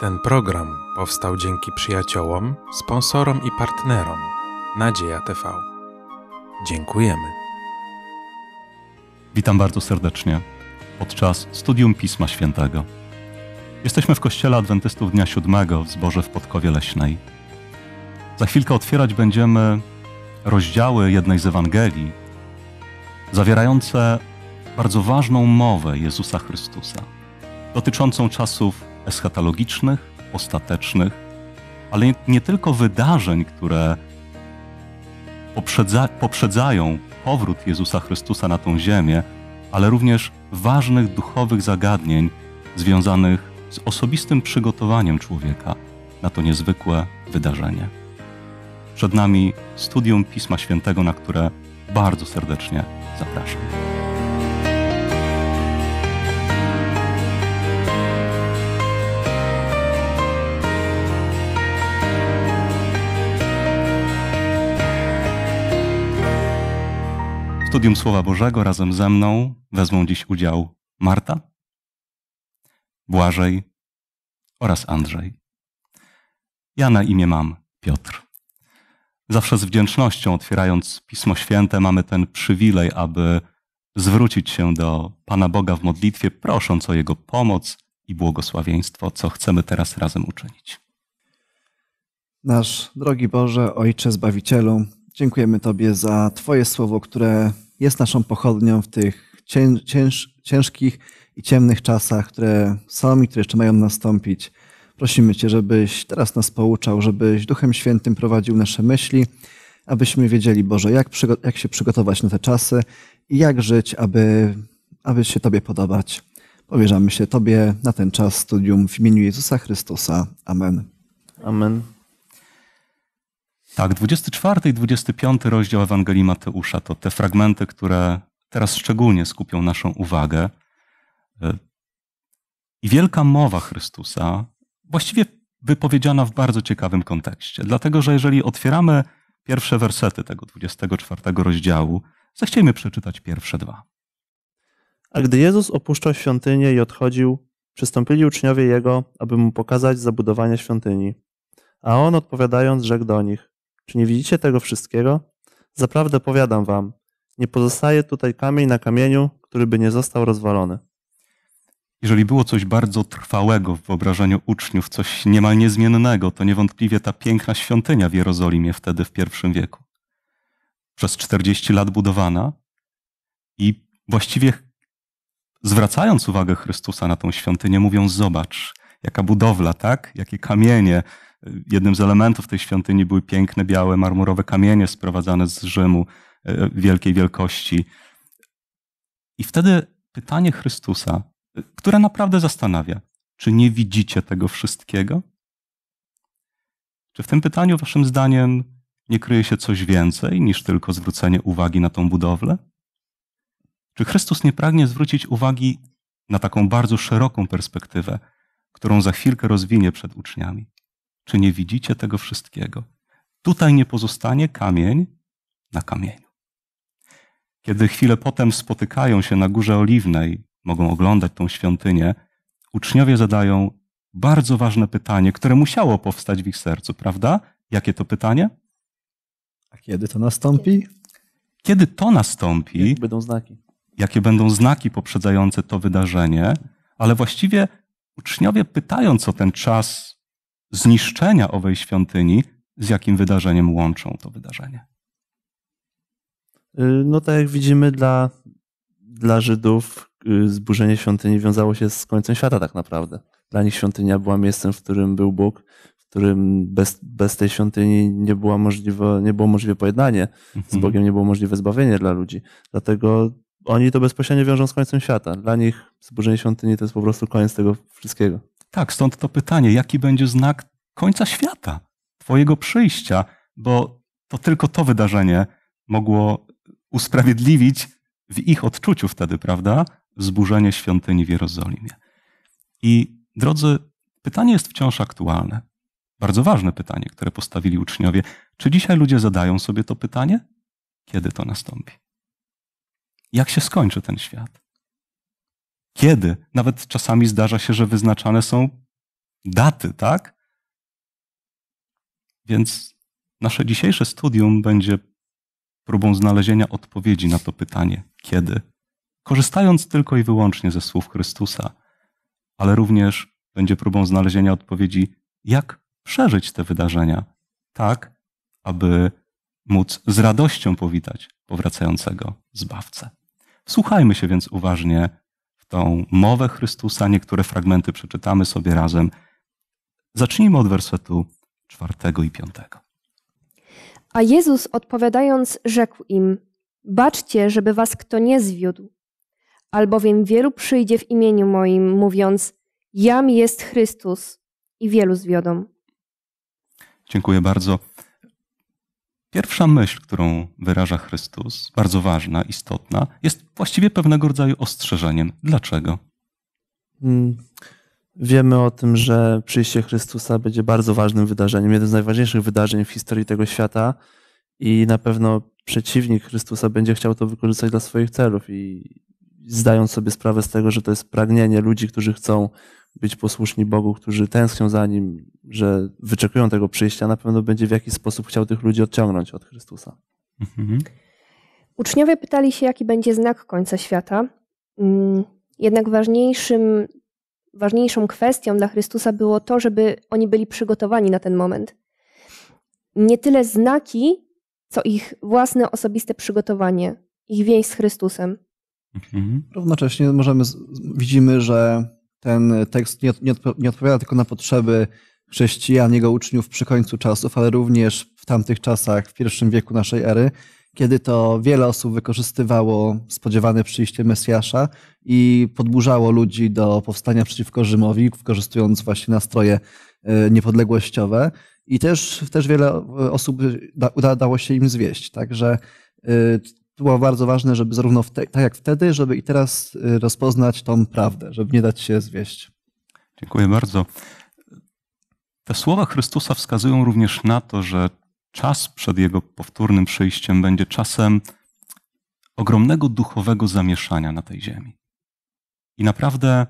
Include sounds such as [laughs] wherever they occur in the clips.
Ten program powstał dzięki przyjaciołom, sponsorom i partnerom Nadzieja TV. Dziękujemy. Witam bardzo serdecznie podczas studium Pisma Świętego. Jesteśmy w Kościele Adwentystów Dnia Siódmego w Zborze w Podkowie Leśnej. Za chwilkę otwierać będziemy rozdziały jednej z Ewangelii, zawierające bardzo ważną mowę Jezusa Chrystusa, dotyczącą czasów eschatologicznych, ostatecznych, ale nie, nie tylko wydarzeń, które poprzedza, poprzedzają powrót Jezusa Chrystusa na tą ziemię, ale również ważnych duchowych zagadnień związanych z osobistym przygotowaniem człowieka na to niezwykłe wydarzenie. Przed nami studium Pisma Świętego, na które bardzo serdecznie zapraszam. studium Słowa Bożego razem ze mną wezmą dziś udział Marta, Błażej oraz Andrzej. Ja na imię mam Piotr. Zawsze z wdzięcznością, otwierając Pismo Święte, mamy ten przywilej, aby zwrócić się do Pana Boga w modlitwie, prosząc o Jego pomoc i błogosławieństwo, co chcemy teraz razem uczynić. Nasz drogi Boże, Ojcze Zbawicielu, Dziękujemy Tobie za Twoje słowo, które jest naszą pochodnią w tych ciężkich i ciemnych czasach, które są i które jeszcze mają nastąpić. Prosimy Cię, żebyś teraz nas pouczał, żebyś Duchem Świętym prowadził nasze myśli, abyśmy wiedzieli, Boże, jak, jak się przygotować na te czasy i jak żyć, aby, aby się Tobie podobać. Powierzamy się Tobie na ten czas studium w imieniu Jezusa Chrystusa. Amen. Amen. Tak, 24 i 25 rozdział Ewangelii Mateusza to te fragmenty, które teraz szczególnie skupią naszą uwagę. Y, I wielka mowa Chrystusa, właściwie wypowiedziana w bardzo ciekawym kontekście. Dlatego, że jeżeli otwieramy pierwsze wersety tego 24 rozdziału, zechciejmy przeczytać pierwsze dwa. A gdy Jezus opuszczał świątynię i odchodził, przystąpili uczniowie Jego, aby mu pokazać zabudowanie świątyni. A on odpowiadając, rzekł do nich: czy nie widzicie tego wszystkiego? Zaprawdę powiadam wam, nie pozostaje tutaj kamień na kamieniu, który by nie został rozwalony. Jeżeli było coś bardzo trwałego w wyobrażeniu uczniów, coś niemal niezmiennego, to niewątpliwie ta piękna świątynia w Jerozolimie wtedy w pierwszym wieku. Przez 40 lat budowana i właściwie zwracając uwagę Chrystusa na tą świątynię, mówią: Zobacz, jaka budowla, tak? Jakie kamienie, Jednym z elementów tej świątyni były piękne, białe, marmurowe kamienie sprowadzane z Rzymu e, e, wielkiej wielkości. I wtedy pytanie Chrystusa, e, które naprawdę zastanawia, czy nie widzicie tego wszystkiego? Czy w tym pytaniu, waszym zdaniem, nie kryje się coś więcej niż tylko zwrócenie uwagi na tą budowlę? Czy Chrystus nie pragnie zwrócić uwagi na taką bardzo szeroką perspektywę, którą za chwilkę rozwinie przed uczniami? Czy nie widzicie tego wszystkiego? Tutaj nie pozostanie kamień na kamieniu. Kiedy chwilę potem spotykają się na Górze Oliwnej, mogą oglądać tą świątynię, uczniowie zadają bardzo ważne pytanie, które musiało powstać w ich sercu, prawda? Jakie to pytanie? A kiedy to nastąpi? Kiedy to nastąpi? Jakie będą znaki? Jakie będą znaki poprzedzające to wydarzenie? Ale właściwie uczniowie pytając o ten czas zniszczenia owej świątyni z jakim wydarzeniem łączą to wydarzenie? Y, no tak jak widzimy, dla, dla Żydów y, zburzenie świątyni wiązało się z końcem świata tak naprawdę. Dla nich świątynia była miejscem, w którym był Bóg, w którym bez, bez tej świątyni nie, było możliwe, nie było możliwe pojednanie z mhm. Bogiem, nie było możliwe zbawienie dla ludzi. Dlatego oni to bezpośrednio wiążą z końcem świata. Dla nich zburzenie świątyni to jest po prostu koniec tego wszystkiego. Tak, stąd to pytanie, jaki będzie znak końca świata, Twojego przyjścia, bo to tylko to wydarzenie mogło usprawiedliwić w ich odczuciu wtedy, prawda, zburzenie świątyni w Jerozolimie. I drodzy, pytanie jest wciąż aktualne. Bardzo ważne pytanie, które postawili uczniowie. Czy dzisiaj ludzie zadają sobie to pytanie? Kiedy to nastąpi? Jak się skończy ten świat? kiedy. Nawet czasami zdarza się, że wyznaczane są daty, tak? Więc nasze dzisiejsze studium będzie próbą znalezienia odpowiedzi na to pytanie, kiedy. Korzystając tylko i wyłącznie ze słów Chrystusa, ale również będzie próbą znalezienia odpowiedzi, jak przeżyć te wydarzenia, tak, aby móc z radością powitać powracającego Zbawcę. Słuchajmy się więc uważnie tą mowę Chrystusa. Niektóre fragmenty przeczytamy sobie razem. Zacznijmy od wersetu czwartego i piątego. A Jezus odpowiadając, rzekł im: Baczcie, żeby was kto nie zwiódł, albowiem wielu przyjdzie w imieniu moim, mówiąc: Jam jest Chrystus, i wielu zwiodą. Dziękuję bardzo. Pierwsza myśl, którą wyraża Chrystus, bardzo ważna, istotna, jest właściwie pewnego rodzaju ostrzeżeniem. Dlaczego? Mm, wiemy o tym, że przyjście Chrystusa będzie bardzo ważnym wydarzeniem, jednym z najważniejszych wydarzeń w historii tego świata i na pewno przeciwnik Chrystusa będzie chciał to wykorzystać dla swoich celów i zdając sobie sprawę z tego, że to jest pragnienie ludzi, którzy chcą być posłuszni Bogu, którzy tęsknią za Nim, że wyczekują tego przyjścia, na pewno będzie w jakiś sposób chciał tych ludzi odciągnąć od Chrystusa. Mhm. Uczniowie pytali się, jaki będzie znak końca świata. Mm, jednak ważniejszym, ważniejszą kwestią dla Chrystusa było to, żeby oni byli przygotowani na ten moment. Nie tyle znaki, co ich własne osobiste przygotowanie, ich więź z Chrystusem. Mhm. Równocześnie możemy, widzimy, że ten tekst nie, nie, nie odpowiada tylko na potrzeby chrześcijan, jego uczniów przy końcu czasów, ale również w tamtych czasach, w pierwszym wieku naszej ery, kiedy to wiele osób wykorzystywało spodziewane przyjście Mesjasza i podburzało ludzi do powstania przeciwko Rzymowi, wykorzystując właśnie nastroje e, niepodległościowe. I też, też wiele e, osób da, udało się im zwieść. Także e, było bardzo ważne, żeby zarówno te, tak jak wtedy, żeby i teraz y, rozpoznać tą prawdę, żeby nie dać się zwieść. Dziękuję bardzo. Te słowa Chrystusa wskazują również na to, że czas przed Jego powtórnym przyjściem będzie czasem ogromnego duchowego zamieszania na tej ziemi. I naprawdę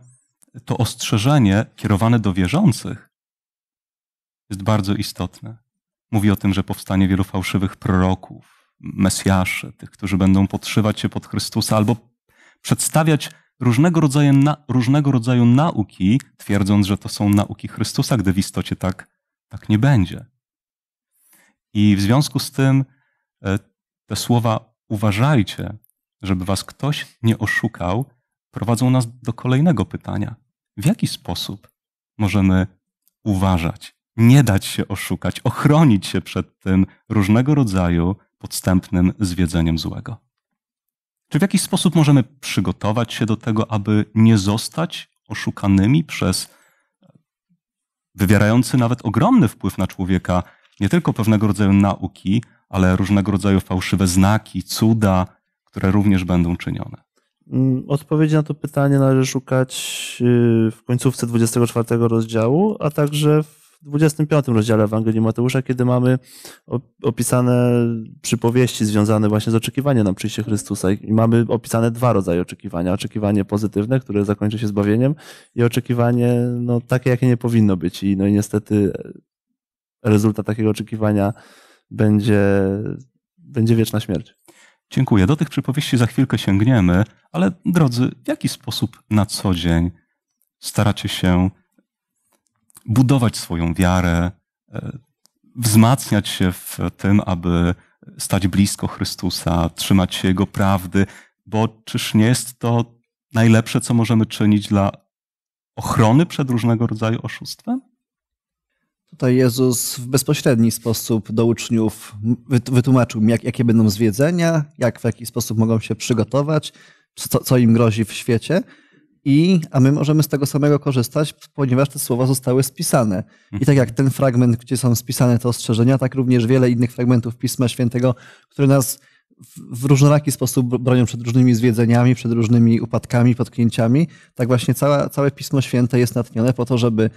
to ostrzeżenie kierowane do wierzących jest bardzo istotne. Mówi o tym, że powstanie wielu fałszywych proroków, Mesjaszy, tych, którzy będą podszywać się pod Chrystusa albo przedstawiać różnego rodzaju, na, różnego rodzaju nauki, twierdząc, że to są nauki Chrystusa, gdy w istocie tak, tak nie będzie. I w związku z tym e, te słowa uważajcie, żeby was ktoś nie oszukał, prowadzą nas do kolejnego pytania. W jaki sposób możemy uważać, nie dać się oszukać, ochronić się przed tym różnego rodzaju podstępnym zwiedzeniem złego. Czy w jakiś sposób możemy przygotować się do tego, aby nie zostać oszukanymi przez wywierający nawet ogromny wpływ na człowieka nie tylko pewnego rodzaju nauki, ale różnego rodzaju fałszywe znaki, cuda, które również będą czynione? Mm, odpowiedzi na to pytanie należy szukać y, w końcówce 24 rozdziału, a także w w 25 rozdziale Ewangelii Mateusza, kiedy mamy opisane przypowieści związane właśnie z oczekiwaniem na przyjście Chrystusa i mamy opisane dwa rodzaje oczekiwania. Oczekiwanie pozytywne, które zakończy się zbawieniem i oczekiwanie no, takie, jakie nie powinno być. I, no i niestety e, rezultat takiego oczekiwania będzie, będzie wieczna śmierć. Dziękuję. Do tych przypowieści za chwilkę sięgniemy, ale drodzy, w jaki sposób na co dzień staracie się budować swoją wiarę, e, wzmacniać się w tym, aby stać blisko Chrystusa, trzymać się Jego prawdy, bo czyż nie jest to najlepsze, co możemy czynić dla ochrony przed różnego rodzaju oszustwem? Tutaj Jezus w bezpośredni sposób do uczniów wytłumaczył, jak, jakie będą zwiedzenia, jak w jaki sposób mogą się przygotować, co, co im grozi w świecie i, a my możemy z tego samego korzystać, ponieważ te słowa zostały spisane. I tak jak ten fragment, gdzie są spisane te ostrzeżenia, tak również wiele innych fragmentów Pisma Świętego, które nas w różnoraki sposób bronią przed różnymi zwiedzeniami, przed różnymi upadkami, potknięciami. Tak właśnie całe Pismo Święte jest natchnione po to, żeby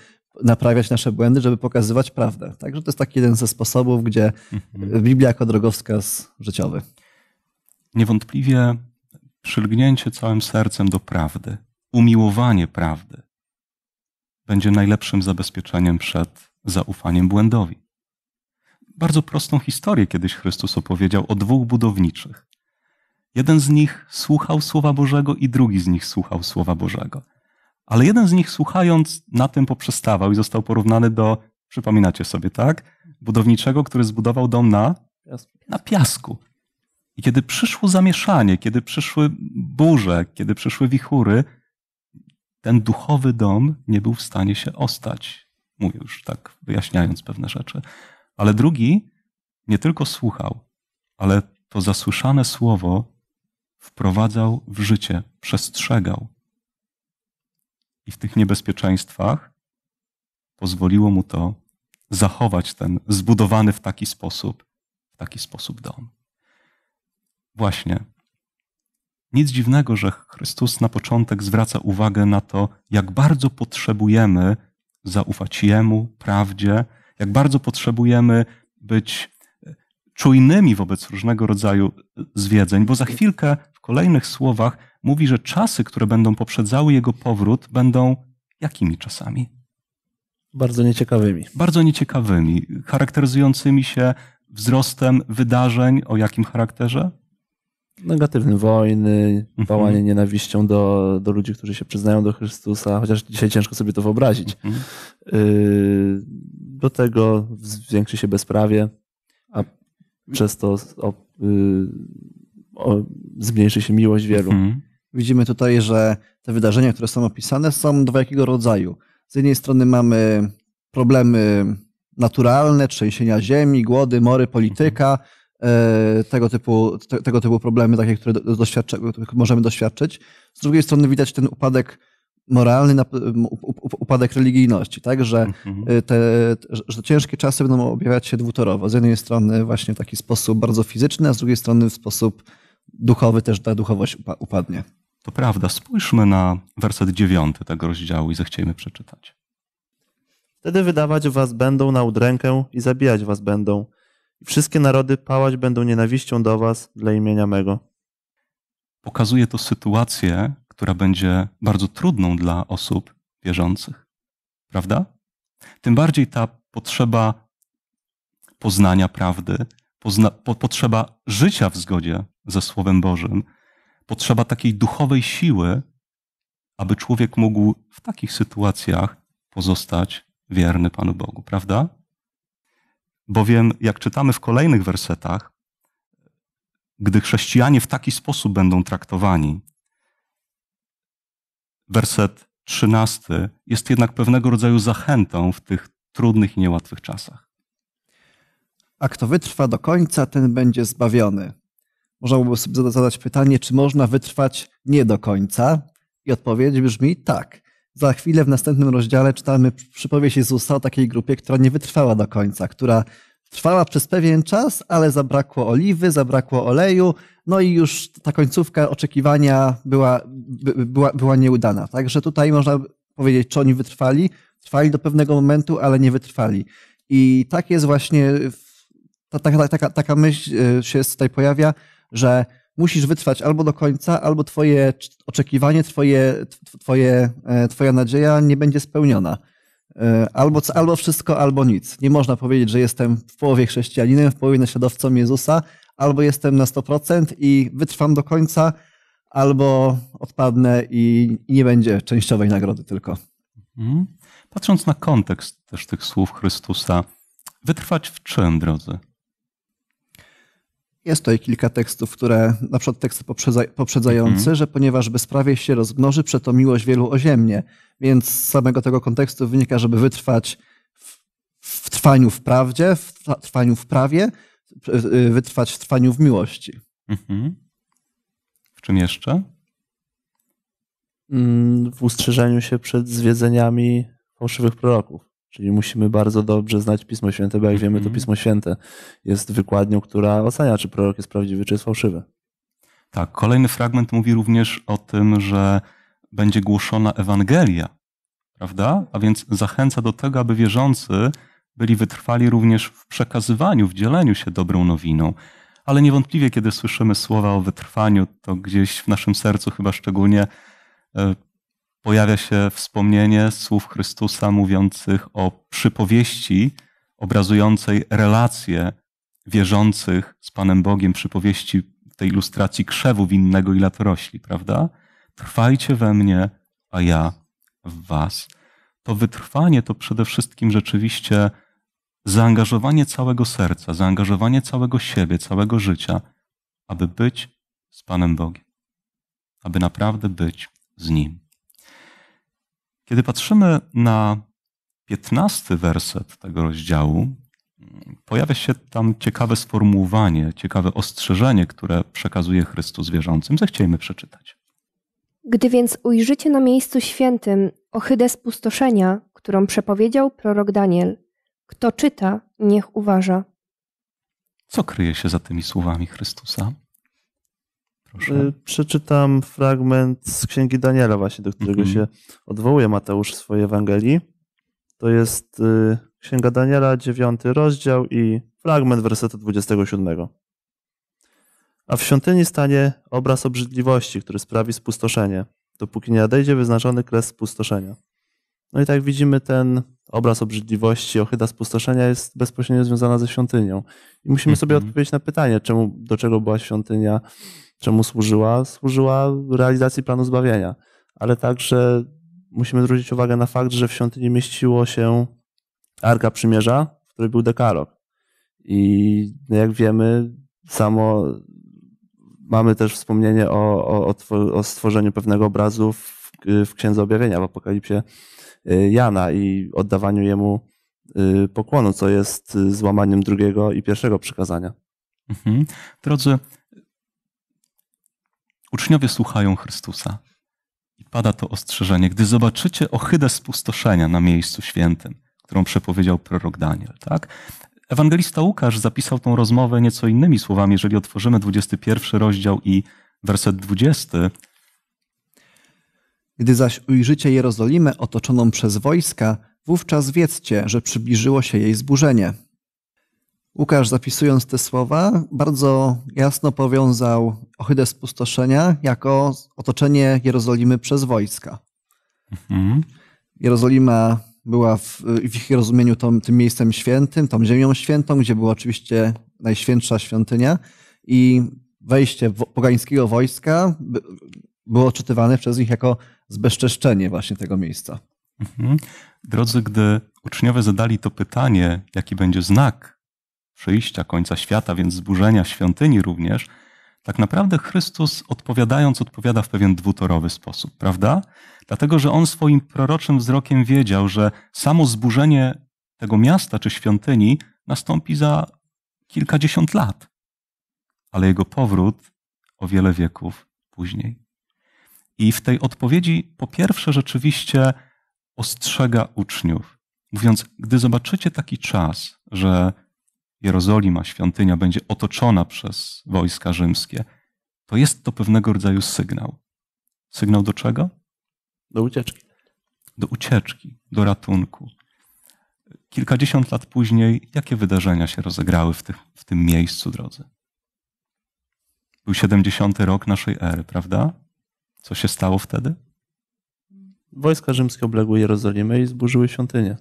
naprawiać nasze błędy, żeby pokazywać prawdę. Także to jest taki jeden ze sposobów, gdzie Biblia jako drogowskaz życiowy. Niewątpliwie przylgnięcie całym sercem do prawdy umiłowanie prawdy będzie najlepszym zabezpieczeniem przed zaufaniem błędowi. Bardzo prostą historię kiedyś Chrystus opowiedział o dwóch budowniczych. Jeden z nich słuchał Słowa Bożego i drugi z nich słuchał Słowa Bożego. Ale jeden z nich słuchając na tym poprzestawał i został porównany do, przypominacie sobie, tak? Budowniczego, który zbudował dom na, na piasku. I kiedy przyszło zamieszanie, kiedy przyszły burze, kiedy przyszły wichury, ten duchowy dom nie był w stanie się ostać. Mówię już tak, wyjaśniając pewne rzeczy. Ale drugi nie tylko słuchał, ale to zasłyszane słowo wprowadzał w życie, przestrzegał. I w tych niebezpieczeństwach pozwoliło mu to zachować ten zbudowany w taki sposób, w taki sposób dom. Właśnie, nic dziwnego, że Chrystus na początek zwraca uwagę na to, jak bardzo potrzebujemy zaufać Jemu, prawdzie, jak bardzo potrzebujemy być e, czujnymi wobec różnego rodzaju e, zwiedzeń, bo za chwilkę w kolejnych słowach mówi, że czasy, które będą poprzedzały jego powrót, będą jakimi czasami? Bardzo nieciekawymi. Bardzo nieciekawymi, charakteryzującymi się wzrostem wydarzeń o jakim charakterze? negatywnym wojny, pałanie mhm. nienawiścią do, do ludzi, którzy się przyznają do Chrystusa, chociaż dzisiaj ciężko sobie to wyobrazić. Mhm. Y, do tego zwiększy się bezprawie, a przez to o, y, o, zmniejszy się miłość wielu. Mhm. Widzimy tutaj, że te wydarzenia, które są opisane, są dwojakiego rodzaju. Z jednej strony mamy problemy naturalne, trzęsienia ziemi, głody, mory, polityka, E, tego typu, te, tego typu problemy, takie, które których możemy doświadczyć. Z drugiej strony widać ten upadek moralny, upadek religijności, tak, że mhm. e, te, że te ciężkie czasy będą objawiać się dwutorowo. Z jednej strony właśnie w taki sposób bardzo fizyczny, a z drugiej strony w sposób duchowy też ta duchowość upadnie. To prawda. Spójrzmy na werset dziewiąty tego rozdziału i zechciejmy przeczytać. Wtedy wydawać was będą na udrękę i zabijać was będą – i wszystkie narody pałać będą nienawiścią do was dla imienia mego. Pokazuje to sytuację, która będzie bardzo trudną dla osób wierzących. Prawda? Tym bardziej ta potrzeba poznania prawdy, pozna, po, potrzeba życia w zgodzie ze Słowem Bożym, potrzeba takiej duchowej siły, aby człowiek mógł w takich sytuacjach pozostać wierny Panu Bogu, prawda? Bowiem, jak czytamy w kolejnych wersetach, gdy chrześcijanie w taki sposób będą traktowani, werset 13 jest jednak pewnego rodzaju zachętą w tych trudnych i niełatwych czasach. A kto wytrwa do końca, ten będzie zbawiony. Można by sobie zadać pytanie, czy można wytrwać nie do końca? I odpowiedź brzmi tak. Za chwilę w następnym rozdziale czytamy przypowieść Jezusa o takiej grupie, która nie wytrwała do końca, która trwała przez pewien czas, ale zabrakło oliwy, zabrakło oleju, no i już ta końcówka oczekiwania była, by, była, była nieudana. Także tutaj można powiedzieć, czy oni wytrwali. Trwali do pewnego momentu, ale nie wytrwali. I tak jest właśnie, ta, ta, ta, taka, taka myśl e, się tutaj pojawia, że musisz wytrwać albo do końca, albo twoje oczekiwanie, twoje, twoje, e, twoja nadzieja nie będzie spełniona. E, albo, albo wszystko, albo nic. Nie można powiedzieć, że jestem w połowie chrześcijaninem, w połowie naśladowcą Jezusa, albo jestem na 100% i wytrwam do końca, albo odpadnę i nie będzie częściowej nagrody tylko. Mhm. Patrząc na kontekst też tych słów Chrystusa, wytrwać w czym, drodzy? Jest tutaj kilka tekstów, które, na przykład teksty poprzedzający, mhm. że ponieważ bezprawie się rozmnoży, przeto miłość wielu oziemnie. Więc z samego tego kontekstu wynika, żeby wytrwać w, w trwaniu w prawdzie, w trwaniu w prawie, wytrwać w trwaniu w miłości. Mhm. W czym jeszcze? Mm, w ustrzeżeniu się przed zwiedzeniami fałszywych proroków. Czyli musimy bardzo dobrze znać Pismo Święte, bo jak wiemy, to mhm. Pismo Święte jest wykładnią, która ocenia, czy prorok jest prawdziwy, czy jest fałszywy. Tak, kolejny fragment mówi również o tym, że będzie głoszona Ewangelia, prawda? A więc zachęca do tego, aby wierzący byli wytrwali również w przekazywaniu, w dzieleniu się dobrą nowiną. Ale niewątpliwie, kiedy słyszymy słowa o wytrwaniu, to gdzieś w naszym sercu chyba szczególnie e, pojawia się wspomnienie słów Chrystusa mówiących o przypowieści obrazującej relacje wierzących z Panem Bogiem, przypowieści tej ilustracji krzewu winnego i latorośli, prawda? Trwajcie we mnie, a ja w was. To wytrwanie to przede wszystkim rzeczywiście zaangażowanie całego serca, zaangażowanie całego siebie, całego życia, aby być z Panem Bogiem, aby naprawdę być z Nim. Kiedy patrzymy na piętnasty werset tego rozdziału, pojawia się tam ciekawe sformułowanie, ciekawe ostrzeżenie, które przekazuje Chrystus wierzącym. Zechciejmy przeczytać. Gdy więc ujrzycie na miejscu świętym ohydę spustoszenia, którą przepowiedział prorok Daniel, kto czyta, niech uważa. Co kryje się za tymi słowami Chrystusa? Proszę. Y, przeczytam fragment z Księgi Daniela właśnie, do którego mm się odwołuje Mateusz w swojej Ewangelii. To jest y, Księga Daniela, dziewiąty rozdział i fragment wersetu 27. A w świątyni stanie obraz obrzydliwości, który sprawi spustoszenie, dopóki nie nadejdzie wyznaczony kres spustoszenia. No i tak widzimy, ten obraz obrzydliwości, ochyda spustoszenia jest bezpośrednio związana ze świątynią. I musimy sobie mhm. odpowiedzieć na pytanie, czemu, do czego była świątynia Czemu służyła? Służyła realizacji planu zbawienia, ale także musimy zwrócić uwagę na fakt, że w świątyni mieściło się Arka Przymierza, w której był dekalog. I jak wiemy, samo mamy też wspomnienie o, o, o stworzeniu pewnego obrazu w, w Księdze Objawienia, w Apokalipsie y, Jana i oddawaniu jemu y, pokłonu, co jest y, złamaniem drugiego i pierwszego przykazania. Mhm. Drodzy, Uczniowie słuchają Chrystusa. I pada to ostrzeżenie. Gdy zobaczycie ohydę spustoszenia na miejscu świętym, którą przepowiedział prorok Daniel, tak? Ewangelista Łukasz zapisał tą rozmowę nieco innymi słowami, jeżeli otworzymy 21 rozdział i werset 20. Gdy zaś ujrzycie Jerozolimę otoczoną przez wojska, wówczas wiedzcie, że przybliżyło się jej zburzenie. Łukasz, zapisując te słowa, bardzo jasno powiązał ohydę spustoszenia jako otoczenie Jerozolimy przez wojska. Mhm. Jerozolima była w, w, ich rozumieniu tą, tym miejscem świętym, tą ziemią świętą, gdzie była oczywiście najświętsza świątynia i wejście pogańskiego wojska było odczytywane przez nich jako zbezczeszczenie właśnie tego miejsca. Mhm. Drodzy, gdy uczniowie zadali to pytanie, jaki będzie znak przyjścia końca świata, więc zburzenia świątyni również, tak naprawdę Chrystus odpowiadając, odpowiada w pewien dwutorowy sposób, prawda? Dlatego, że on swoim proroczym wzrokiem wiedział, że samo zburzenie tego miasta czy świątyni nastąpi za kilkadziesiąt lat, ale jego powrót o wiele wieków później. I w tej odpowiedzi, po pierwsze, rzeczywiście ostrzega uczniów, mówiąc: Gdy zobaczycie taki czas, że Jerozolima, świątynia będzie otoczona przez wojska rzymskie, to jest to pewnego rodzaju sygnał. Sygnał do czego? Do ucieczki. Do ucieczki, do ratunku. Kilkadziesiąt lat później, jakie wydarzenia się rozegrały w, w tym miejscu, drodzy? Był 70. rok naszej ery, prawda? Co się stało wtedy? Wojska rzymskie obległy Jerozolimę i zburzyły świątynię.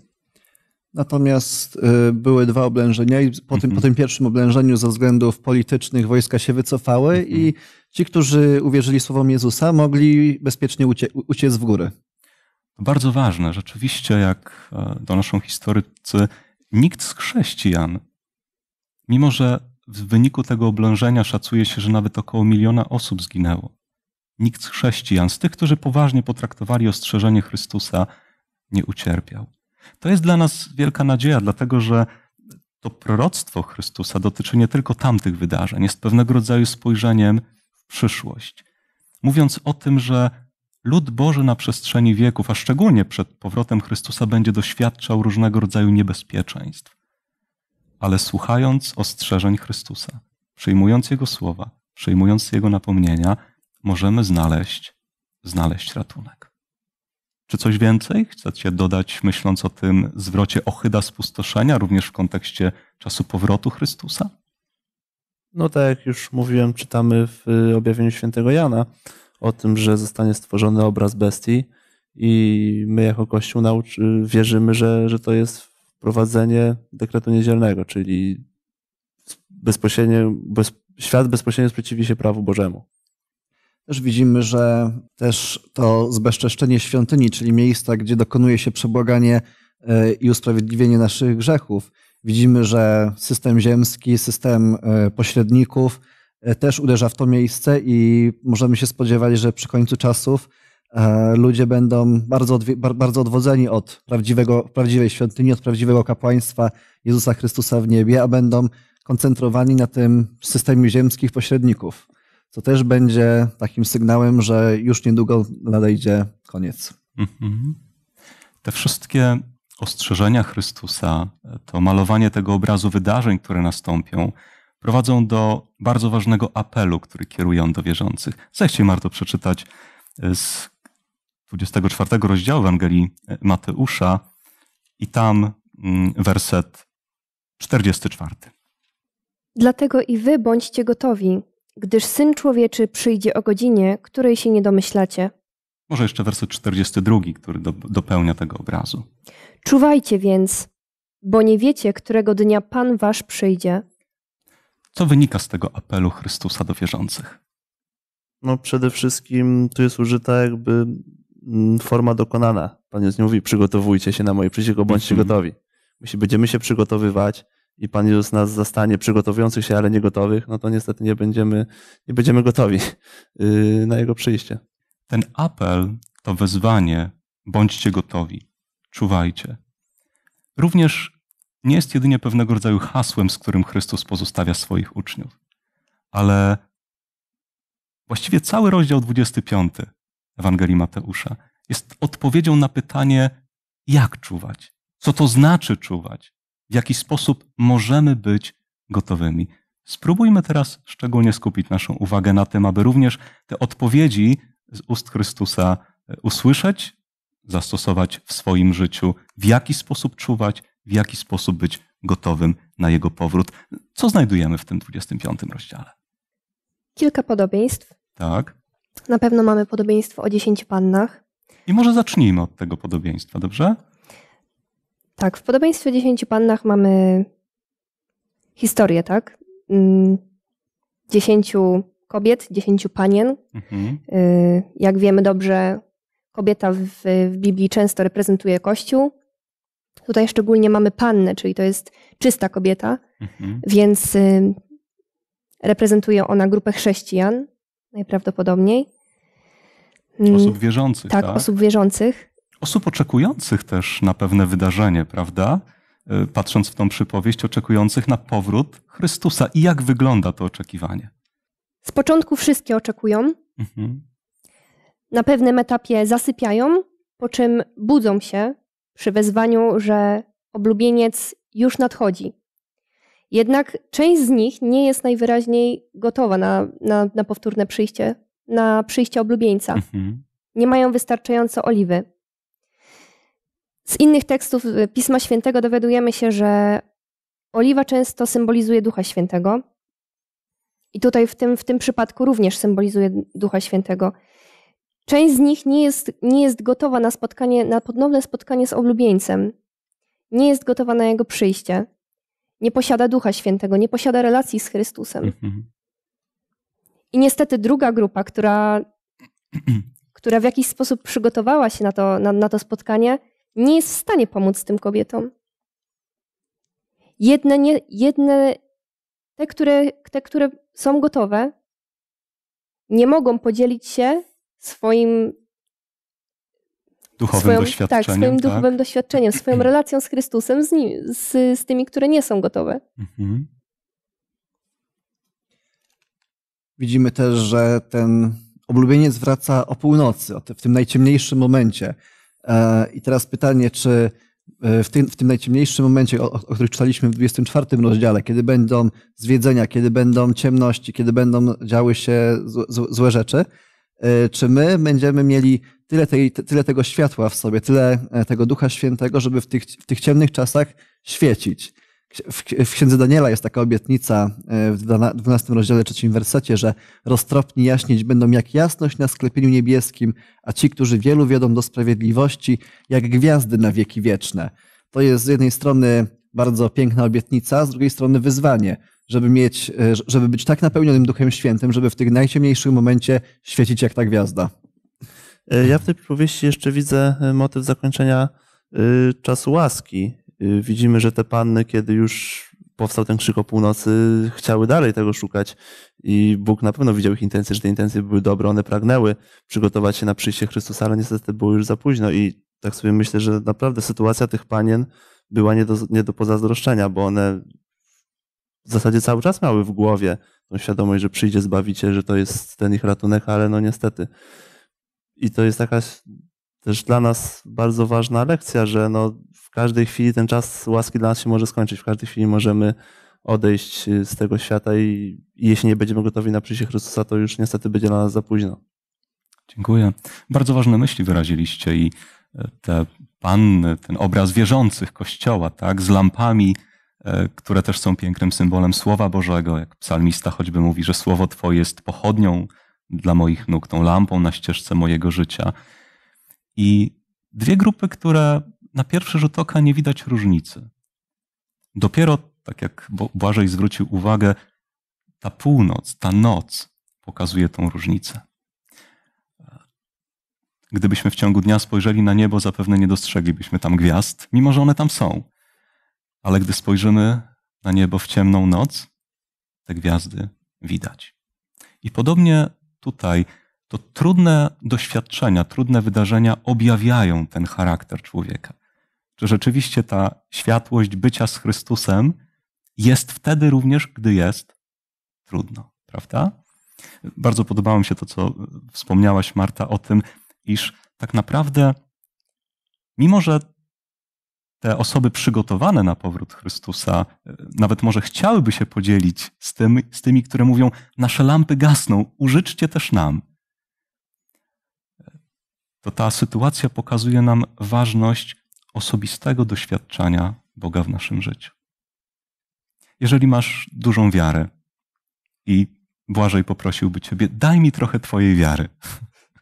Natomiast y, były dwa oblężenia i po tym, po mhm. tym pierwszym oblężeniu ze względów politycznych wojska się wycofały mhm. i ci, którzy uwierzyli słowom Jezusa, mogli bezpiecznie ucie uciec w górę. Bardzo ważne, rzeczywiście, jak e, donoszą historycy, nikt z chrześcijan, mimo że w wyniku tego oblężenia szacuje się, że nawet około miliona osób zginęło, nikt z chrześcijan, z tych, którzy poważnie potraktowali ostrzeżenie Chrystusa, nie ucierpiał. To jest dla nas wielka nadzieja, dlatego że to proroctwo Chrystusa dotyczy nie tylko tamtych wydarzeń, jest pewnego rodzaju spojrzeniem w przyszłość. Mówiąc o tym, że lud Boży na przestrzeni wieków, a szczególnie przed powrotem Chrystusa, będzie doświadczał różnego rodzaju niebezpieczeństw. Ale słuchając ostrzeżeń Chrystusa, przyjmując Jego słowa, przyjmując Jego napomnienia, możemy znaleźć, znaleźć ratunek. Czy coś więcej chcecie dodać, myśląc o tym zwrocie ohyda spustoszenia, również w kontekście czasu powrotu Chrystusa? No tak jak już mówiłem, czytamy w y, objawieniu świętego Jana o tym, że zostanie stworzony obraz bestii i my jako Kościół nauczy, wierzymy, że, że to jest wprowadzenie dekretu niedzielnego, czyli bezpośrednio, bez, świat bezpośrednio sprzeciwi się prawu Bożemu też widzimy, że też to zbezczeszczenie świątyni, czyli miejsca, gdzie dokonuje się przebłaganie e, i usprawiedliwienie naszych grzechów. Widzimy, że system ziemski, system e, pośredników e, też uderza w to miejsce i możemy się spodziewać, że przy końcu czasów ludzie będą bardzo, bardzo odwodzeni od prawdziwego, prawdziwej świątyni, od prawdziwego kapłaństwa Jezusa Chrystusa w niebie, a będą koncentrowani na tym systemie ziemskich pośredników co też będzie takim sygnałem, że już niedługo nadejdzie koniec. Mm-hmm. Te wszystkie ostrzeżenia Chrystusa, to malowanie tego obrazu wydarzeń, które nastąpią, prowadzą do bardzo ważnego apelu, który kieruje on do wierzących. Zechciej Marto przeczytać e, z 24 rozdziału Ewangelii e, Mateusza i tam mm, werset 44. Dlatego i wy bądźcie gotowi, gdyż Syn Człowieczy przyjdzie o godzinie, której się nie domyślacie. Może jeszcze werset 42, który do, dopełnia tego obrazu. Czuwajcie więc, bo nie wiecie, którego dnia Pan wasz przyjdzie. Co wynika z tego apelu Chrystusa do wierzących? No przede wszystkim tu jest użyta jakby mm, forma dokonana. Pan Jezus nie mówi przygotowujcie się na moje przyjście, bądźcie mhm. gotowi. Jeśli będziemy się przygotowywać, i Pan Jezus nas zastanie przygotowujących się, ale nie gotowych, no to niestety nie będziemy, nie będziemy gotowi y, na Jego przyjście. Ten apel to wezwanie: bądźcie gotowi, czuwajcie. Również nie jest jedynie pewnego rodzaju hasłem, z którym Chrystus pozostawia swoich uczniów, ale właściwie cały rozdział 25 Ewangelii Mateusza jest odpowiedzią na pytanie, jak czuwać, co to znaczy czuwać, w jaki sposób możemy być gotowymi. Spróbujmy teraz szczególnie skupić naszą uwagę na tym, aby również te odpowiedzi z ust Chrystusa e, usłyszeć, zastosować w swoim życiu, w jaki sposób czuwać, w jaki sposób być gotowym na Jego powrót. Co znajdujemy w tym 25 rozdziale? Kilka podobieństw. Tak. Na pewno mamy podobieństwo o dziesięciu pannach. I może zacznijmy od tego podobieństwa, dobrze? Tak, w podobieństwie dziesięciu pannach mamy historię, tak? Mm, dziesięciu kobiet, dziesięciu panien. Mhm. Y, jak wiemy dobrze, kobieta w, w Biblii często reprezentuje Kościół. Tutaj szczególnie mamy pannę, czyli to jest czysta kobieta, mhm. więc y, reprezentuje ona grupę chrześcijan najprawdopodobniej. Mm, osób wierzących. Tak, tak? osób wierzących osób oczekujących też na pewne wydarzenie, prawda? E, patrząc w tą przypowieść, oczekujących na powrót Chrystusa. I jak wygląda to oczekiwanie? Z początku wszystkie oczekują. Mhm. Na pewnym etapie zasypiają, po czym budzą się przy wezwaniu, że oblubieniec już nadchodzi. Jednak część z nich nie jest najwyraźniej gotowa na, na, na powtórne przyjście, na przyjście oblubieńca. Mhm. Nie mają wystarczająco oliwy. Z innych tekstów y, Pisma Świętego dowiadujemy się, że oliwa często symbolizuje Ducha Świętego. I tutaj w tym, w tym przypadku również symbolizuje Ducha Świętego. Część z nich nie jest, nie jest gotowa na spotkanie, na ponowne spotkanie z oblubieńcem. Nie jest gotowa na jego przyjście. Nie posiada Ducha Świętego, nie posiada relacji z Chrystusem. Mhm. I niestety druga grupa, która, która w jakiś sposób przygotowała się na to, na, na to spotkanie, nie jest w stanie pomóc tym kobietom. Jedne, nie, jedne te, które, te, które są gotowe, nie mogą podzielić się swoim duchowym swoją, tak, doświadczeniem. Tak, swoim duchowym doświadczeniem, swoją [clears throat] relacją z Chrystusem, z, nim, z, z tymi, które nie są gotowe. Mhm. Widzimy też, że ten oblubieniec wraca o północy, w tym najciemniejszym momencie. E, I teraz pytanie, czy e, w tym, w tym najciemniejszym momencie, o, o którym czytaliśmy w 24 rozdziale, kiedy będą zwiedzenia, kiedy będą ciemności, kiedy będą działy się złe, rzeczy, e, czy my będziemy mieli tyle, tej, tyle tego światła w sobie, tyle tego Ducha Świętego, żeby w tych, w tych ciemnych czasach świecić w, księdze Daniela jest taka obietnica e, w 12 rozdziale, 3 wersecie, że roztropni jaśnieć będą jak jasność na sklepieniu niebieskim, a ci, którzy wielu wiodą do sprawiedliwości, jak gwiazdy na wieki wieczne. To jest z jednej strony bardzo piękna obietnica, z drugiej strony wyzwanie, żeby, mieć, e, żeby być tak napełnionym Duchem Świętym, żeby w tych najciemniejszych momencie świecić jak ta gwiazda. E, ja w tej powieści jeszcze widzę motyw zakończenia czasu łaski, Y, widzimy, że te panny, kiedy już powstał ten krzyk o północy, chciały dalej tego szukać i Bóg na pewno widział ich intencje, że te intencje były dobre, one pragnęły przygotować się na przyjście Chrystusa, ale niestety było już za późno i tak sobie myślę, że naprawdę sytuacja tych panien była nie do, nie do pozazdroszczenia, bo one w zasadzie cały czas miały w głowie tą świadomość, że przyjdzie zbawicie, że to jest ten ich ratunek, ale no niestety. I to jest jakaś też dla nas bardzo ważna lekcja, że no każdej chwili ten czas łaski dla nas się może skończyć. W każdej chwili możemy odejść y, z tego świata i, i jeśli nie będziemy gotowi na przyjście Chrystusa, to już niestety będzie dla nas za późno. Dziękuję. Bardzo ważne myśli wyraziliście i e, te panny, ten obraz wierzących kościoła, tak, z lampami, e, które też są pięknym symbolem Słowa Bożego, jak psalmista choćby mówi, że Słowo Twoje jest pochodnią dla moich nóg, tą lampą na ścieżce mojego życia. I dwie grupy, które na pierwszy rzut oka nie widać różnicy. Dopiero, tak jak Błażej zwrócił uwagę, ta północ, ta noc pokazuje tą różnicę. Gdybyśmy w ciągu dnia spojrzeli na niebo, zapewne nie dostrzeglibyśmy tam gwiazd, mimo że one tam są. Ale gdy spojrzymy na niebo w ciemną noc, te gwiazdy widać. I podobnie tutaj to trudne doświadczenia, trudne wydarzenia objawiają ten charakter człowieka że rzeczywiście ta światłość bycia z Chrystusem jest wtedy również, gdy jest trudno, prawda? Bardzo podobało mi się to, co wspomniałaś, Marta, o tym, iż tak naprawdę, mimo że te osoby przygotowane na powrót Chrystusa e, nawet może chciałyby się podzielić z, tymi, z tymi, które mówią: Nasze lampy gasną, użyczcie też nam. E, to ta sytuacja pokazuje nam ważność osobistego doświadczenia Boga w naszym życiu. Jeżeli masz dużą wiarę i Błażej poprosiłby Ciebie, daj mi trochę Twojej wiary.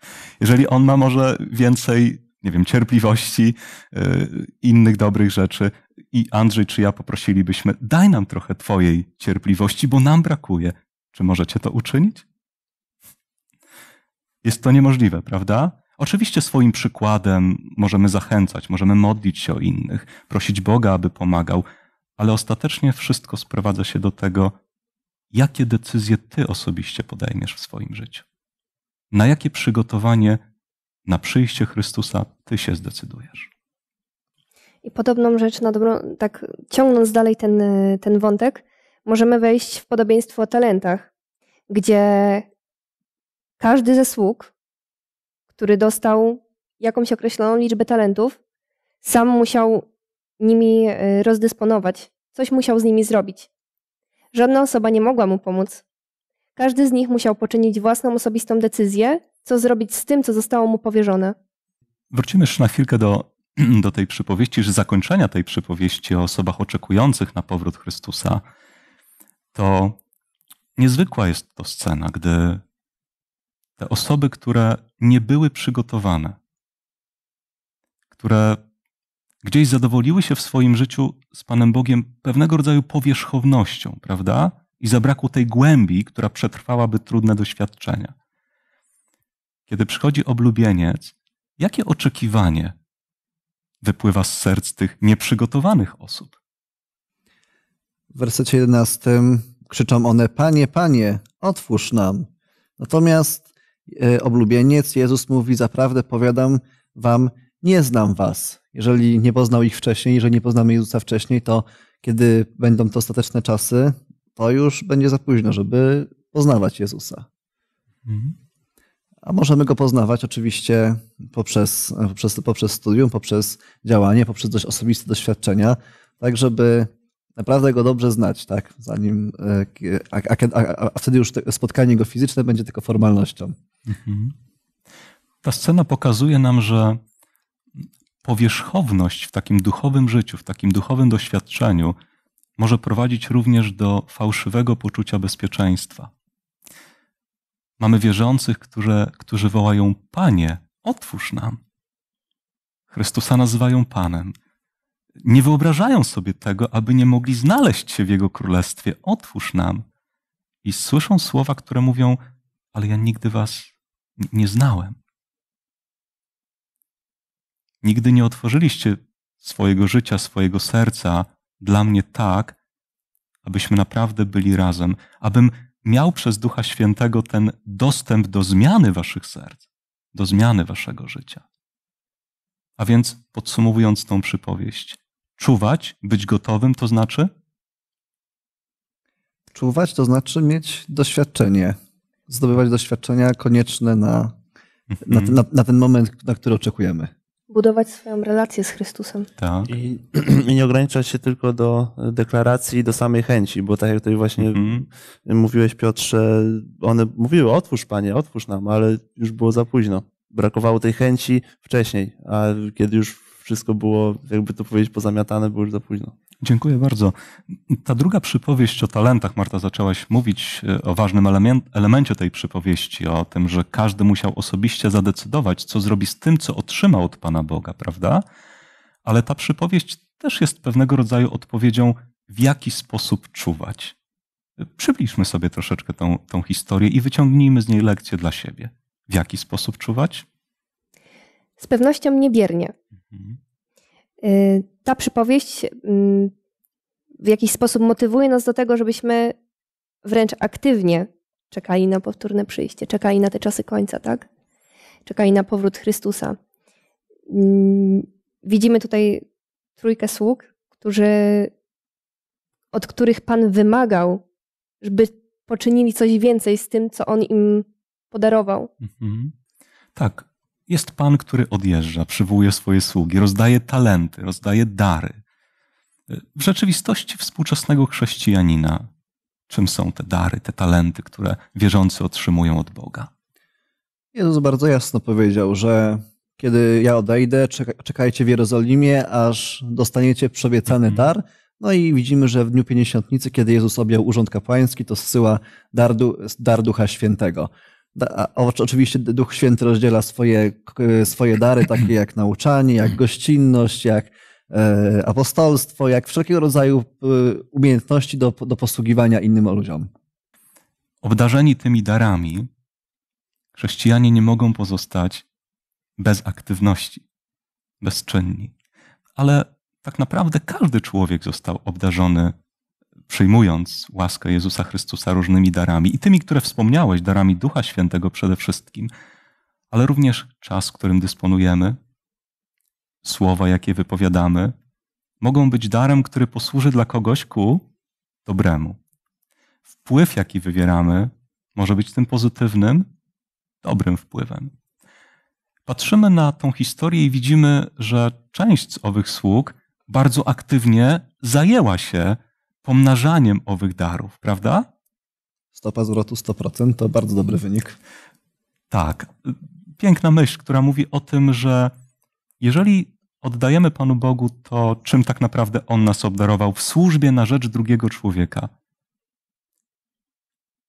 [laughs] Jeżeli on ma może więcej, nie wiem, cierpliwości, yy, innych dobrych rzeczy, i Andrzej czy ja poprosilibyśmy, daj nam trochę Twojej cierpliwości, bo nam brakuje. Czy możecie to uczynić? Jest to niemożliwe, prawda? Oczywiście swoim przykładem możemy zachęcać, możemy modlić się o innych, prosić Boga, aby pomagał, ale ostatecznie wszystko sprowadza się do tego, jakie decyzje ty osobiście podejmiesz w swoim życiu. Na jakie przygotowanie na przyjście Chrystusa ty się zdecydujesz. I podobną rzecz, na tak ciągnąc dalej ten, ten wątek, możemy wejść w podobieństwo o talentach, gdzie każdy ze sług który dostał jakąś określoną liczbę talentów, sam musiał nimi y, rozdysponować, coś musiał z nimi zrobić. Żadna osoba nie mogła mu pomóc. Każdy z nich musiał poczynić własną osobistą decyzję, co zrobić z tym, co zostało mu powierzone. Wrócimy jeszcze na chwilkę do, [clears throat] do tej przypowieści, że zakończenia tej przypowieści o osobach oczekujących na powrót Chrystusa, to niezwykła jest to scena, gdy te osoby, które nie były przygotowane, które gdzieś zadowoliły się w swoim życiu z Panem Bogiem pewnego rodzaju powierzchownością, prawda? I zabrakło tej głębi, która przetrwałaby trudne doświadczenia. Kiedy przychodzi oblubieniec, jakie oczekiwanie wypływa z serc tych nieprzygotowanych osób? W wersecie 11 krzyczą one: Panie, panie, otwórz nam. Natomiast E, oblubieniec, Jezus mówi: Zaprawdę powiadam wam, nie znam was. Jeżeli nie poznał ich wcześniej, jeżeli nie poznamy Jezusa wcześniej, to kiedy będą to ostateczne czasy, to już będzie za późno, żeby poznawać Jezusa. Mhm. A możemy go poznawać oczywiście poprzez, poprzez, poprzez studium, poprzez działanie, poprzez dość osobiste doświadczenia, tak żeby naprawdę go dobrze znać, tak? Zanim, e, a, a, a, a wtedy już spotkanie go fizyczne będzie tylko formalnością. Mhm. Ta scena pokazuje nam, że powierzchowność w takim duchowym życiu, w takim duchowym doświadczeniu może prowadzić również do fałszywego poczucia bezpieczeństwa. Mamy wierzących, którzy, którzy wołają: Panie, otwórz nam. Chrystusa nazywają Panem. Nie wyobrażają sobie tego, aby nie mogli znaleźć się w Jego królestwie. Otwórz nam. I słyszą słowa, które mówią: Ale ja nigdy was nie znałem. Nigdy nie otworzyliście swojego życia, swojego serca dla mnie tak, abyśmy naprawdę byli razem, abym miał przez Ducha Świętego ten dostęp do zmiany waszych serc, do zmiany waszego życia. A więc podsumowując tą przypowieść, czuwać, być gotowym to znaczy? Czuwać to znaczy mieć doświadczenie zdobywać doświadczenia konieczne na, na, mhm. na, na ten moment, na który oczekujemy. Budować swoją relację z Chrystusem. Tak. I, [clears throat] I, nie ograniczać się tylko do deklaracji, do samej chęci, bo tak jak tutaj właśnie mm -hmm. mówiłeś, Piotrze, one mówiły: otwórz, panie, otwórz nam, ale już było za późno. Brakowało tej chęci wcześniej, a kiedy już wszystko było, jakby to powiedzieć, pozamiatane, było już za późno. Dziękuję bardzo. Ta druga przypowieść o talentach, Marta, zaczęłaś mówić e, o ważnym element, elemencie tej przypowieści, o tym, że każdy musiał osobiście zadecydować, co zrobi z tym, co otrzymał od Pana Boga, prawda? Ale ta przypowieść też jest pewnego rodzaju odpowiedzią, w jaki sposób czuwać. E, przybliżmy sobie troszeczkę tą, tą historię i wyciągnijmy z niej lekcję dla siebie. W jaki sposób czuwać? Z pewnością niebiernie. Mhm. Y, ta przypowieść mm, w jakiś sposób motywuje nas do tego, żebyśmy wręcz aktywnie czekali na powtórne przyjście, czekali na te czasy końca, tak? Czekali na powrót Chrystusa. Mm, widzimy tutaj trójkę sług, którzy, od których Pan wymagał, żeby poczynili coś więcej z tym, co On im podarował. Mhm. Tak, jest Pan, który odjeżdża, przywołuje swoje sługi, rozdaje talenty, rozdaje dary. W rzeczywistości współczesnego chrześcijanina, czym są te dary, te talenty, które wierzący otrzymują od Boga? Jezus bardzo jasno powiedział, że kiedy ja odejdę, czekajcie w Jerozolimie, aż dostaniecie przewiecany mhm. dar. No i widzimy, że w Dniu Pięćdziesiątnicy, kiedy Jezus objął urząd kapłański, to zsyła dar, dar Ducha Świętego. Oczywiście Duch Święty rozdziela swoje, e, swoje dary, takie jak nauczanie, jak gościnność, jak e, apostolstwo, jak wszelkiego rodzaju e, umiejętności do, do posługiwania innym ludziom. Obdarzeni tymi darami, chrześcijanie nie mogą pozostać bez aktywności, bezczynni. Ale tak naprawdę każdy człowiek został obdarzony przyjmując łaskę Jezusa Chrystusa różnymi darami i tymi, które wspomniałeś, darami Ducha Świętego przede wszystkim, ale również czas, którym dysponujemy, słowa, jakie wypowiadamy, mogą być darem, który posłuży dla kogoś ku dobremu. Wpływ, jaki wywieramy, może być tym pozytywnym, dobrym wpływem. Patrzymy na tą historię i widzimy, że część z owych sług bardzo aktywnie zajęła się pomnażaniem owych darów, prawda? Stopa zwrotu 100% to bardzo dobry wynik. Tak. Piękna myśl, która mówi o tym, że jeżeli oddajemy Panu Bogu to, czym tak naprawdę On nas obdarował w służbie na rzecz drugiego człowieka,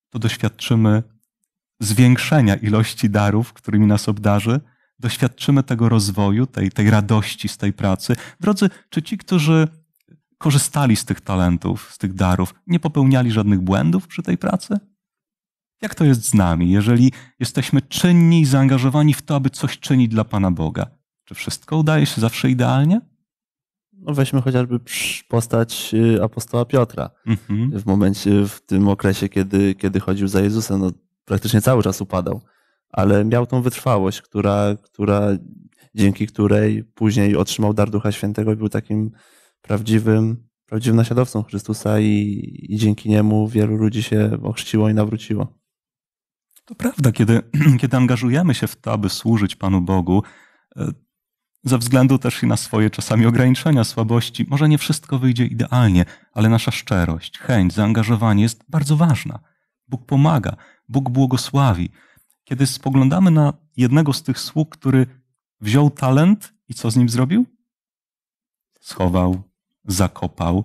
to doświadczymy zwiększenia ilości darów, którymi nas obdarzy, doświadczymy tego rozwoju, tej, tej radości z tej pracy. Drodzy, czy ci, którzy korzystali z tych talentów, z tych darów, nie popełniali żadnych błędów przy tej pracy? Jak to jest z nami, jeżeli jesteśmy czynni i zaangażowani w to, aby coś czynić dla Pana Boga? Czy wszystko udaje się zawsze idealnie? No weźmy chociażby postać y, apostoła Piotra. Mhm. W momencie, w tym okresie, kiedy, kiedy chodził za Jezusem, no, praktycznie cały czas upadał, ale miał tą wytrwałość, która, która, dzięki której później otrzymał dar Ducha Świętego i był takim prawdziwym, prawdziwym naśladowcą Chrystusa i, i dzięki niemu wielu ludzi się ochrzciło i nawróciło. To prawda, kiedy, [clears throat] kiedy angażujemy się w to, aby służyć Panu Bogu, e, ze względu też i na swoje czasami ograniczenia, słabości, może nie wszystko wyjdzie idealnie, ale nasza szczerość, chęć, zaangażowanie jest bardzo ważna. Bóg pomaga, Bóg błogosławi. Kiedy spoglądamy na jednego z tych sług, który wziął talent i co z nim zrobił? Schował, zakopał.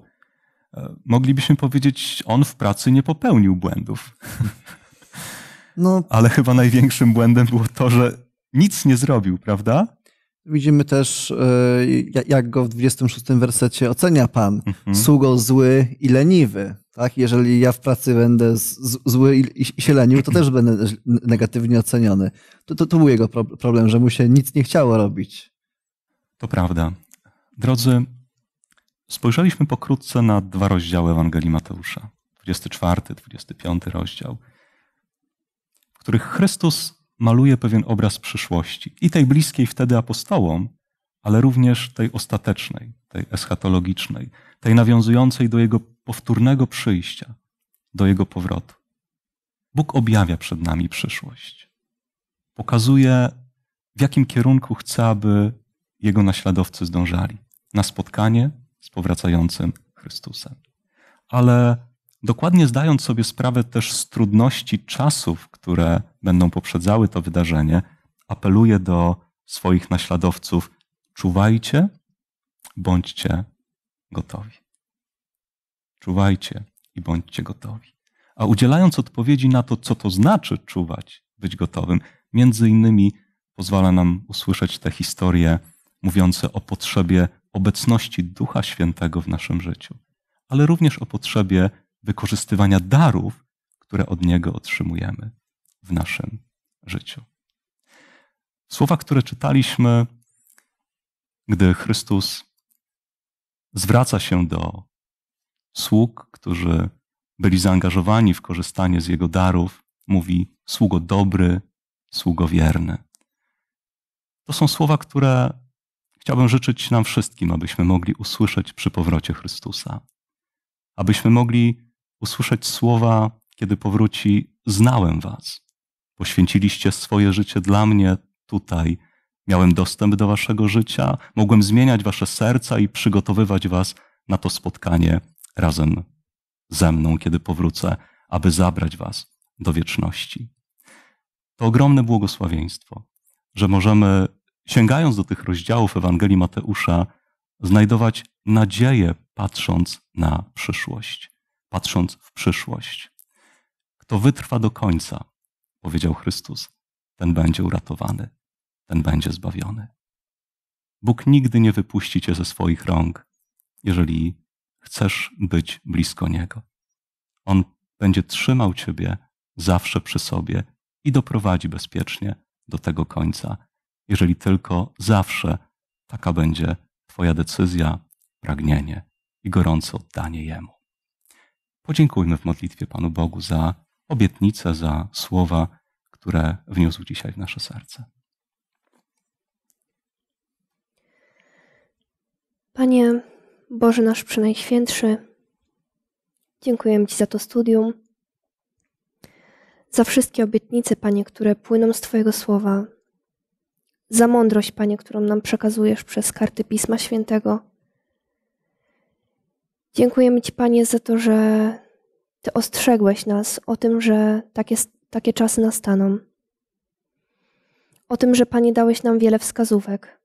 E, moglibyśmy powiedzieć, on w pracy nie popełnił błędów. [laughs] No, Ale chyba największym błędem było to, że nic nie zrobił, prawda? Widzimy też, e, jak go w 26 wersecie ocenia Pan. Mhm. Sługo zły i leniwy. Tak? Jeżeli ja w pracy będę zły i się lenił, to też będę negatywnie oceniony. To, to, to był jego problem, że mu się nic nie chciało robić. To prawda. Drodzy, Spojrzeliśmy pokrótce na dwa rozdziały Ewangelii Mateusza, 24, 25 rozdział, w których Chrystus maluje pewien obraz przyszłości i tej bliskiej wtedy apostołom, ale również tej ostatecznej, tej eschatologicznej, tej nawiązującej do jego powtórnego przyjścia, do jego powrotu. Bóg objawia przed nami przyszłość. Pokazuje, w jakim kierunku chce, aby jego naśladowcy zdążali. Na spotkanie z powracającym Chrystusem. Ale dokładnie zdając sobie sprawę też z trudności czasów, które będą poprzedzały to wydarzenie, apeluję do swoich naśladowców: czuwajcie, bądźcie gotowi. Czuwajcie i bądźcie gotowi. A udzielając odpowiedzi na to, co to znaczy czuwać, być gotowym, między innymi pozwala nam usłyszeć te historie mówiące o potrzebie obecności Ducha Świętego w naszym życiu, ale również o potrzebie wykorzystywania darów, które od Niego otrzymujemy w naszym życiu. Słowa, które czytaliśmy, gdy Chrystus zwraca się do sług, którzy byli zaangażowani w korzystanie z Jego darów, mówi: Sługo dobry, sługo wierny. To są słowa, które Chciałbym życzyć nam wszystkim, abyśmy mogli usłyszeć przy powrocie Chrystusa, abyśmy mogli usłyszeć słowa, kiedy powróci: Znałem Was, poświęciliście swoje życie dla mnie tutaj, miałem dostęp do Waszego życia, mogłem zmieniać Wasze serca i przygotowywać Was na to spotkanie razem ze mną, kiedy powrócę, aby zabrać Was do wieczności. To ogromne błogosławieństwo, że możemy sięgając do tych rozdziałów Ewangelii Mateusza, znajdować nadzieję, patrząc na przyszłość, patrząc w przyszłość. Kto wytrwa do końca, powiedział Chrystus, ten będzie uratowany, ten będzie zbawiony. Bóg nigdy nie wypuści cię ze swoich rąk, jeżeli chcesz być blisko Niego. On będzie trzymał ciebie zawsze przy sobie i doprowadzi bezpiecznie do tego końca, jeżeli tylko zawsze taka będzie Twoja decyzja, pragnienie i gorąco oddanie Jemu. Podziękujmy w modlitwie Panu Bogu za obietnice, za słowa, które wniósł dzisiaj w nasze serce. Panie Boże nasz Przenajświętszy, dziękujemy Ci za to studium, za wszystkie obietnice, Panie, które płyną z Twojego słowa, za mądrość, Panie, którą nam przekazujesz przez karty Pisma Świętego. Dziękujemy Ci, Panie, za to, że Ty ostrzegłeś nas o tym, że takie, takie czasy nastaną. O tym, że Panie dałeś nam wiele wskazówek.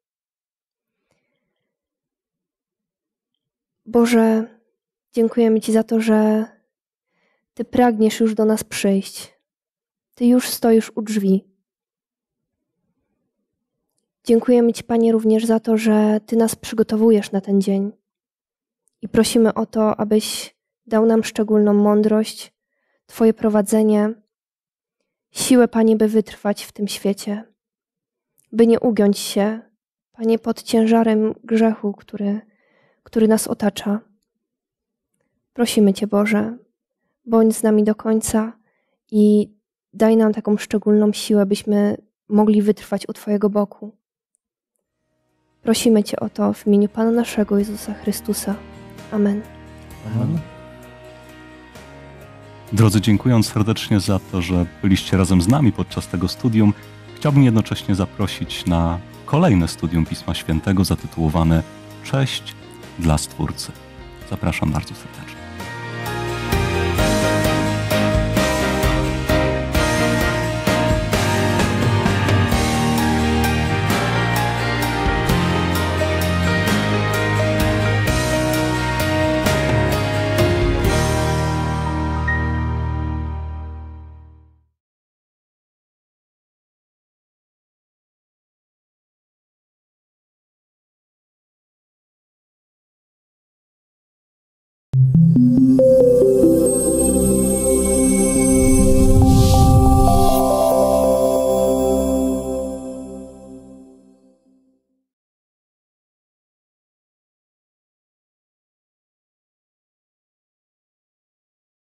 Boże, dziękujemy Ci za to, że Ty pragniesz już do nas przyjść. Ty już stoisz u drzwi. Dziękujemy Ci, Panie, również za to, że Ty nas przygotowujesz na ten dzień. I prosimy o to, abyś dał nam szczególną mądrość, Twoje prowadzenie, siłę, Panie, by wytrwać w tym świecie, by nie ugiąć się, Panie, pod ciężarem grzechu, który, który nas otacza. Prosimy Cię, Boże, bądź z nami do końca i daj nam taką szczególną siłę, byśmy mogli wytrwać u Twojego boku. Prosimy Cię o to w imieniu Pana naszego Jezusa Chrystusa. Amen. Amen. Drodzy, dziękując serdecznie za to, że byliście razem z nami podczas tego studium, chciałbym jednocześnie zaprosić na kolejne studium Pisma Świętego zatytułowane Cześć dla Stwórcy. Zapraszam bardzo serdecznie.